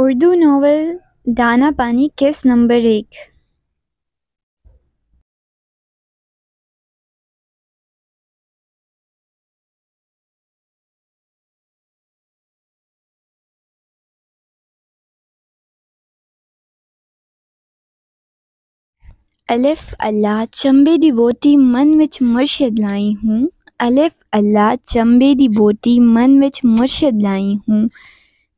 Urdu novel दाना पानी किस नंबर एक अलिफ अल्लाह चंबे दी बोटी मन विच मुर्शद लाई हूँ अलिफ अल्लाह चंबे दी बोटी मन विच मुर्शद लाई हूँ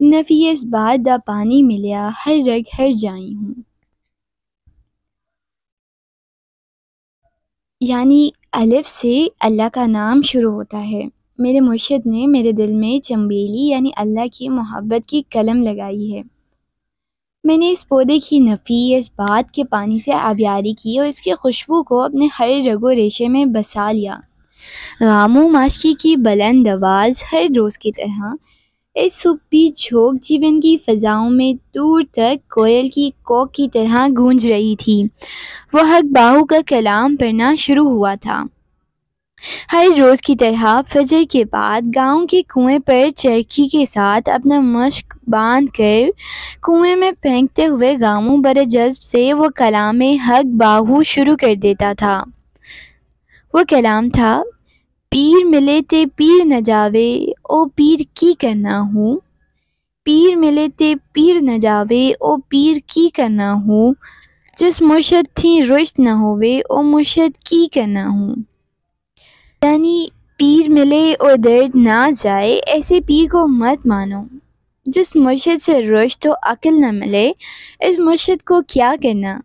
नफीस बात दा पानी मिलेया हर रग हर जाई हूँ यानी अलिफ से अल्लाह का नाम शुरू होता है मेरे मुर्शद ने मेरे दिल में चम्बेली यानी अल्लाह की मोहब्बत की कलम लगाई है मैंने इस पौधे की नफ़ी इस बात के पानी से आबियारी की और इसकी खुशबू को अपने हर रगो रेशे में बसा लिया गामो माशी की बुलंद आवाज़ हर रोज़ की तरह इस सूफी झोंक जीवन की फ़ज़ाओं में दूर तक कोयल की कोक की तरह गूंज रही थी वह बाहू का कलाम पढ़ना शुरू हुआ था हर रोज़ की तरह फजर के बाद गांव के कुएं पर चरखी के साथ अपना मश्क बांध कर कुएं में फेंकते हुए गांवों बड़े जज्ब से वो कलाम हक बाहू शुरू कर देता था वो कलाम था पीर मिले ते पीर न जावे ओ पीर की करना हूँ पीर मिले ते पीर न जावे ओ पीर की करना हूँ जिस मुर्शद थी रुश्त न होवे ओ मुर्शद की करना हूँ यानी पीर मिले ओ दर्द ना जाए ऐसे पीर को मत मानो जिस मुर्शद से रुश्त तो अकल न मिले इस मुर्शद को क्या करना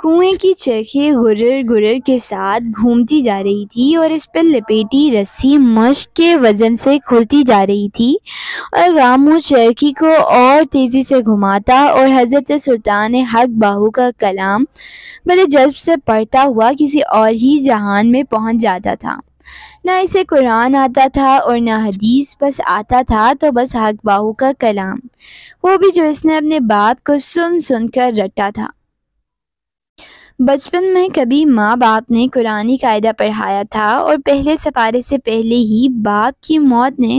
कुएं की चरखी गुर्र गुर्र के साथ घूमती जा रही थी और इस पर लपेटी रस्सी मश्क के वजन से खुलती जा रही थी और रामू चरखी को और तेज़ी से घुमाता और हज़रत सुल्तान हक बाहू का कलाम बड़े जज्ब से पढ़ता हुआ किसी और ही जहान में पहुंच जाता था ना इसे कुरान आता था और ना हदीस बस आता था तो बस हक बाहू का कलाम वो भी जो इसने अपने बाप को सुन सुन कर रटा था बचपन में कभी माँ बाप ने कुरानी कायदा पढ़ाया था और पहले सपारे से पहले ही बाप की मौत ने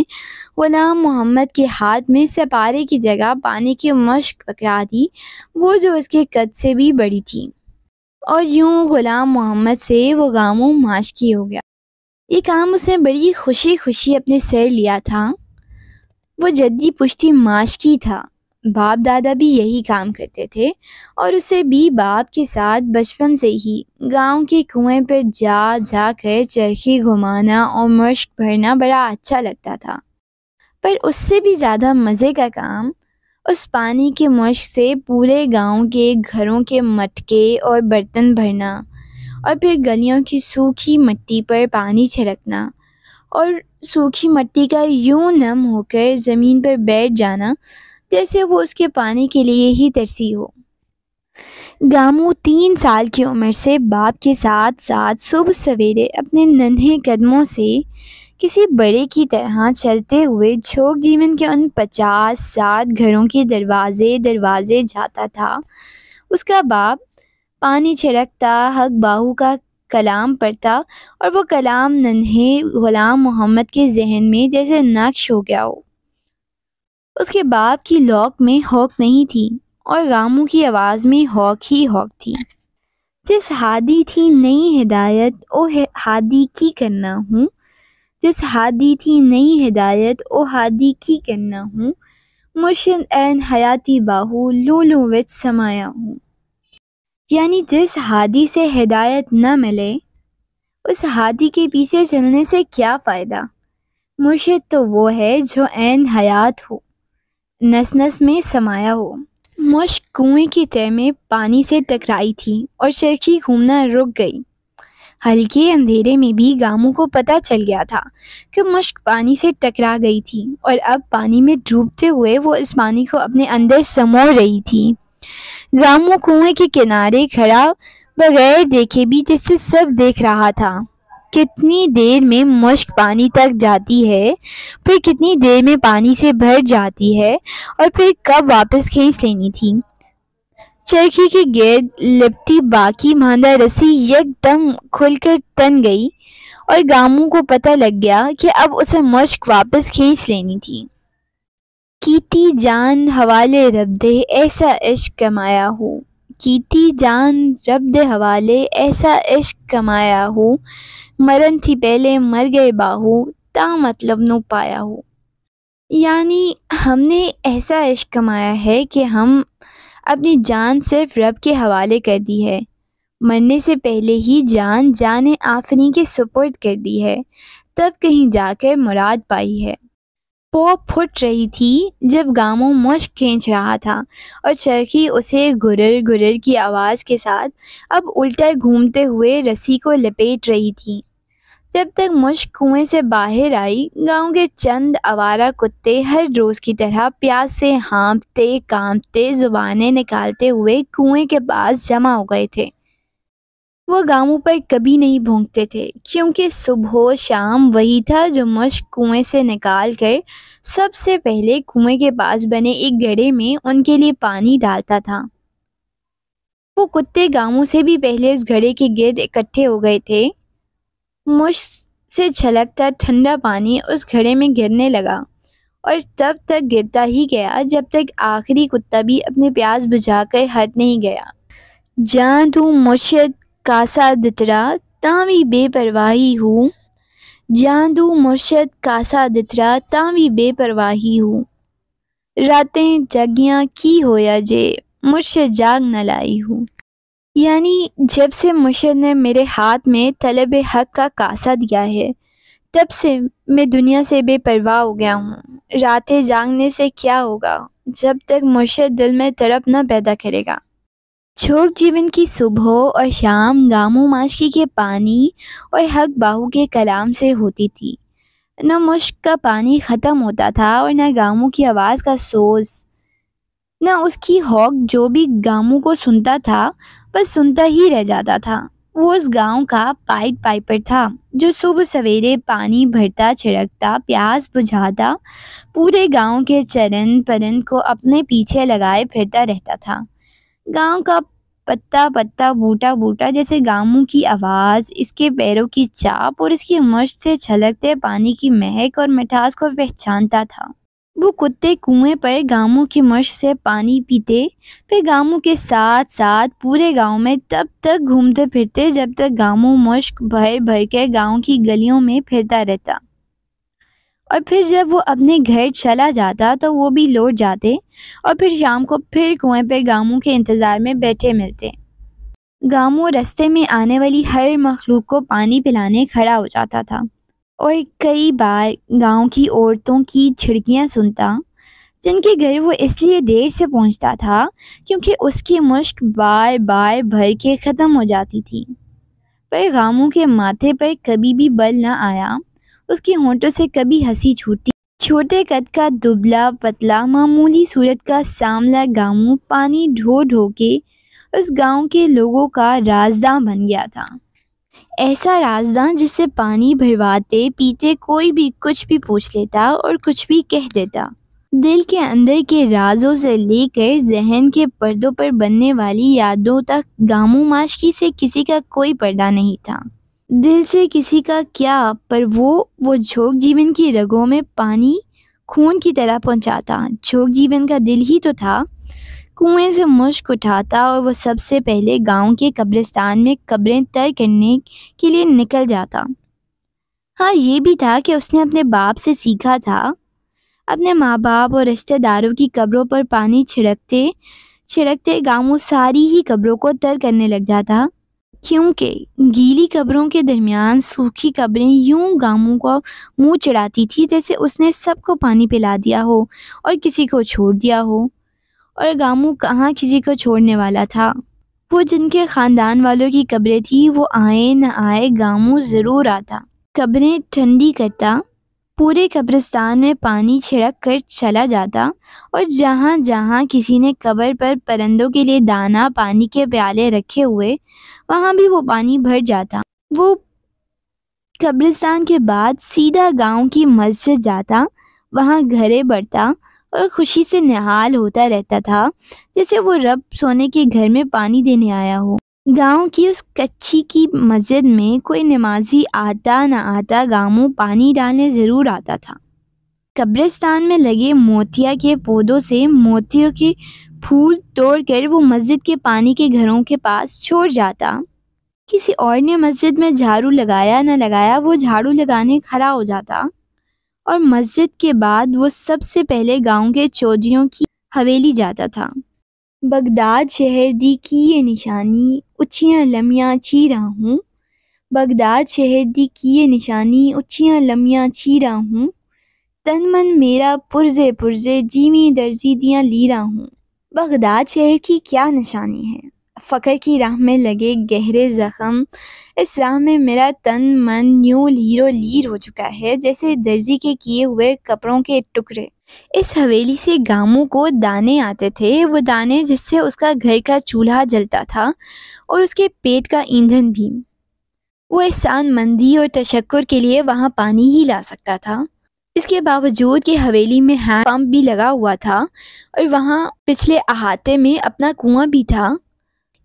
ग़ुलाम मोहम्मद के हाथ में सपारे की जगह पानी की मश्क पकड़ा दी वो जो उसके कद से भी बड़ी थी और यूँ ग़ुलाम मोहम्मद से वो गामो माशकी हो गया ये काम उसने बड़ी खुशी खुशी अपने सर लिया था वो जद्दी पुश्ती माशकी था बाप दादा भी यही काम करते थे और उसे भी बाप के साथ बचपन से ही गांव के कुएं पर जा जा कर चरखी घुमाना और मश्क भरना बड़ा अच्छा लगता था पर उससे भी ज़्यादा मज़े का काम उस पानी के मश्क से पूरे गांव के घरों के मटके और बर्तन भरना और फिर गलियों की सूखी मिट्टी पर पानी छिड़कना और सूखी मिट्टी का यूं नम होकर ज़मीन पर बैठ जाना जैसे वो उसके पाने के लिए ही तरसी हो गामू तीन साल की उम्र से बाप के साथ साथ सुबह सवेरे अपने नन्हे कदमों से किसी बड़े की तरह चलते हुए छोक जीवन के उन पचास सात घरों के दरवाजे दरवाजे जाता था उसका बाप पानी छिड़कता हक बाहू का कलाम पढ़ता और वो कलाम नन्हे ग़ुलाम मोहम्मद के जहन में जैसे नक्श हो गया हो उसके बाप की लॉक में हॉक नहीं थी और रामू की आवाज़ में हॉक ही हॉक थी जिस हादी थी नई हिदायत ओ हादी की करना हूँ जिस हादी थी नई हिदायत ओ हादी की करना हूँ मुर्शन एन हयाती बाहू लूलू विच समाया हूँ यानी जिस हादी से हिदायत न मिले उस हादी के पीछे चलने से क्या फ़ायदा मुर्शद तो वो है जो एन हयात हो नस नस में समाया हो मुश्क कुएं की तय में पानी से टकराई थी और चरखी घूमना रुक गई हल्के अंधेरे में भी गामों को पता चल गया था कि मुश्क पानी से टकरा गई थी और अब पानी में डूबते हुए वो इस पानी को अपने अंदर समो रही थी गामों कुएं के किनारे खड़ा बगैर देखे भी जिससे सब देख रहा था कितनी देर में मुश्क पानी तक जाती है फिर कितनी देर में पानी से भर जाती है और फिर कब वापस खींच लेनी थी चरखी के गेंद लिपटी बाकी मांदा रस्सी एकदम खुलकर तन गई और गामू को पता लग गया कि अब उसे मुश्क वापस खींच लेनी थी कीती जान हवाले रब दे ऐसा इश्क कमाया हो थी जान रब दे हवाले ऐसा इश्क कमाया हो मरन थी पहले मर गए बाहू ता मतलब नो पाया हो यानी हमने ऐसा इश्क कमाया है कि हम अपनी जान सिर्फ रब के हवाले कर दी है मरने से पहले ही जान जान आफनी के सुपुर्द कर दी है तब कहीं जाकर मुराद पाई है पॉप फुट रही थी जब गामो मुश्क खींच रहा था और चरखी उसे गुरर गुरर की आवाज़ के साथ अब उल्टा घूमते हुए रस्सी को लपेट रही थी जब तक मुश्क कुएं से बाहर आई गांव के चंद आवारा कुत्ते हर रोज़ की तरह प्यास से हाँपते कांपते जुबानें निकालते हुए कुएं के पास जमा हो गए थे वह गांवों पर कभी नहीं भोंगते थे क्योंकि सुबह शाम वही था जो मश्क कुएं से निकाल कर सबसे पहले कुएं के पास बने एक गड्ढे में उनके लिए पानी डालता था वो कुत्ते गांवों से भी पहले उस घड़े के गिर्द इकट्ठे हो गए थे मुश से छलकता ठंडा पानी उस घड़े में गिरने लगा और तब तक गिरता ही गया जब तक आखिरी कुत्ता भी अपने प्यास बुझाकर हट नहीं गया जहाँ तू मुर्शद कासा दितरा तावी बेपरवाही हूँ जादू मुर्शद कासा दितरा तावी बेपरवाही हूँ रातें जगियाँ की होया जे मुझसे जाग न लाई हूँ यानी जब से मुर्शद ने मेरे हाथ में तलब हक का कासा दिया है तब से मैं दुनिया से बेपरवाह हो गया हूँ रातें जागने से क्या होगा जब तक मुर्शद दिल में तड़प ना पैदा करेगा छोक जीवन की सुबह और शाम गामो माशकी के पानी और हक बाहू के कलाम से होती थी न मुश्क का पानी ख़त्म होता था और न गामो की आवाज़ का सोज न उसकी हॉक जो भी गामो को सुनता था बस सुनता ही रह जाता था वो उस गांव का पाइट पाइपर था जो सुबह सवेरे पानी भरता छिड़कता प्यास बुझाता पूरे गांव के चरण परन को अपने पीछे लगाए फिरता रहता था गांव का पत्ता पत्ता बूटा बूटा जैसे गामों की आवाज़ इसके पैरों की चाप और इसकी मश्क से छलकते पानी की महक और मिठास को पहचानता था वो कुत्ते कुएं पर गामों की मश्क से पानी पीते फिर गामों के साथ साथ पूरे गांव में तब तक घूमते फिरते जब तक गामों मश्क भर भर के गांव की गलियों में फिरता रहता और फिर जब वो अपने घर चला जाता तो वो भी लौट जाते और फिर शाम को फिर कुएं पे गामू के इंतज़ार में बैठे मिलते गामू रस्ते में आने वाली हर मखलूक को पानी पिलाने खड़ा हो जाता था और कई बार गांव की औरतों की छिड़कियाँ सुनता जिनके घर वो इसलिए देर से पहुंचता था क्योंकि उसकी मुश्क बार बार भर के ख़त्म हो जाती थी पर गामू के माथे पर कभी भी बल ना आया उसके होंठों से कभी हंसी छूटी छोटे कद का दुबला पतला मामूली सूरत का सामला गाँव पानी ढो ढो के उस गांव के लोगों का राजदां बन गया था ऐसा राजदां जिससे पानी भरवाते पीते कोई भी कुछ भी पूछ लेता और कुछ भी कह देता दिल के अंदर के राजों से लेकर जहन के पर्दों पर बनने वाली यादों तक गामू माशकी से किसी का कोई पर्दा नहीं था दिल से किसी का क्या पर वो वो झोंक जीवन की रगों में पानी खून की तरह पहुंचाता झोंक जीवन का दिल ही तो था कुएं से मुश्क उठाता और वो सबसे पहले गांव के कब्रिस्तान में कब्रें तय करने के लिए निकल जाता हाँ ये भी था कि उसने अपने बाप से सीखा था अपने माँ बाप और रिश्तेदारों की कब्रों पर पानी छिड़कते छिड़कते गाँव सारी ही कब्रों को तर करने लग जाता क्योंकि गीली कब्रों के दरमियान सूखी कब्रें यूं गामों को मुंह चढ़ाती थी जैसे उसने सबको पानी पिला दिया हो और किसी को छोड़ दिया हो और गामू कहाँ किसी को छोड़ने वाला था वो जिनके ख़ानदान वालों की कब्रें थी वो आए न आए गामू ज़रूर आता कब्रें ठंडी करता पूरे कब्रिस्तान में पानी छिड़क कर चला जाता और जहाँ जहाँ किसी ने कब्र पर परंदों के लिए दाना पानी के प्याले रखे हुए वहाँ भी वो पानी भर जाता वो कब्रिस्तान के बाद सीधा गांव की मस्जिद जाता वहाँ घरे बढ़ता और खुशी से निहाल होता रहता था जैसे वो रब सोने के घर में पानी देने आया हो गाँव की उस कच्ची की मस्जिद में कोई नमाज़ी आता न आता गामू पानी डालने ज़रूर आता था। कब्रिस्तान में लगे मोतिया के पौधों से मोतियों के फूल तोड़कर वो मस्जिद के पानी के घरों के पास छोड़ जाता। किसी और ने मस्जिद में झाड़ू लगाया न लगाया वो झाड़ू लगाने खड़ा हो जाता और मस्जिद के बाद वो सबसे पहले गाँव के चौधरीों की हवेली जाता था। बगदाद शहर दी की ये निशानी उछियाँ लमिया छी रहा हूँ बगदाद शहर दी किए निशानी उच्चियां लमियाँ छी रहा हूँ तन मन मेरा पुरजे पुरजे जीवी दर्जी दियाँ ली रहा हूँ बगदाद शहर की क्या निशानी है फ़कर की राह में लगे गहरे ज़ख़म इस राह में मेरा तन मन यूँ लीरो लीर हो चुका है जैसे दर्जी के किए हुए कपड़ों के टुकड़े इस हवेली से गामों को दाने आते थे वो दाने जिससे उसका घर का चूल्हा जलता था और उसके पेट का ईंधन भी वो एहसान मंदी और तशक्कर के लिए वहाँ पानी ही ला सकता था इसके बावजूद कि हवेली में हैंड पंप भी लगा हुआ था और वहाँ पिछले अहाते में अपना कुआं भी था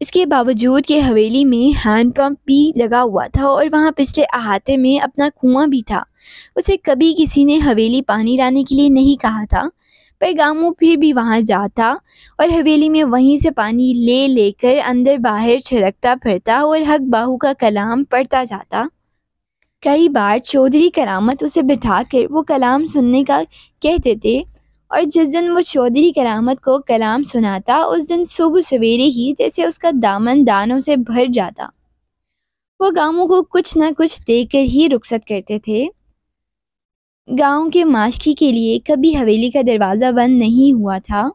इसके बावजूद ये हवेली में हैंड भी लगा हुआ था और वहाँ पिछले अहाते में अपना कुआं भी था उसे कभी किसी ने हवेली पानी लाने के लिए नहीं कहा था पर गामू फिर भी वहाँ जाता और हवेली में वहीं से पानी ले लेकर अंदर बाहर छिड़कता फिरता और हक बाहू का कलाम पढ़ता जाता कई बार चौधरी करामत उसे बिठा कर वो कलाम सुनने का कह देते और जिस दिन वो चौधरी करामत को कलाम सुनाता उस दिन सुबह सवेरे ही जैसे उसका दामन दानों से भर जाता वो गाँवों को कुछ ना कुछ देकर ही रुखसत करते थे गांव के माशकी के लिए कभी हवेली का दरवाज़ा बंद नहीं हुआ था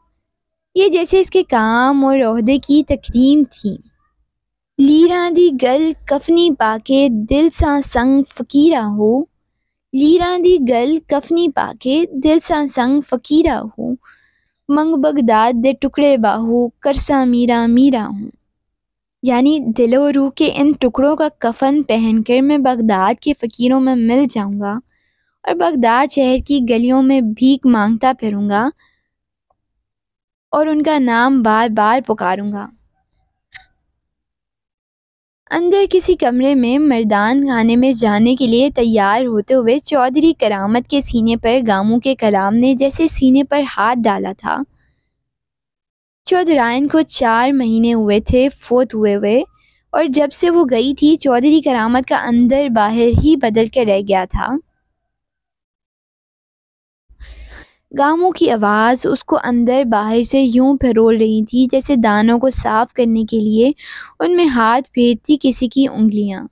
ये जैसे इसके काम और अहदे की तकरीम थी लीरा दी गल कफनी पाके दिल सा संग फ़कीरा हो दी गल कफनी पाके दिल सा संग फ़कीरा हूँ मंग बगदाद दे टुकड़े बाहू करसा मीरा मीरा हूँ यानी दिलो रूह के इन टुकड़ों का कफन पहन कर मैं बगदाद के फ़कीरों में मिल जाऊँगा और बगदाद शहर की गलियों में भीख मांगता फिरूँगा और उनका नाम बार बार पुकारूँगा अंदर किसी कमरे में मर्दान खाने में जाने के लिए तैयार होते हुए चौधरी करामत के सीने पर गामों के कलाम ने जैसे सीने पर हाथ डाला था चौधरायन को चार महीने हुए थे फोत हुए हुए और जब से वो गई थी चौधरी करामत का अंदर बाहर ही बदल के रह गया था गामों की आवाज़ उसको अंदर बाहर से यूं फरोल रही थी जैसे दानों को साफ़ करने के लिए उनमें हाथ फेरती किसी की उंगलियां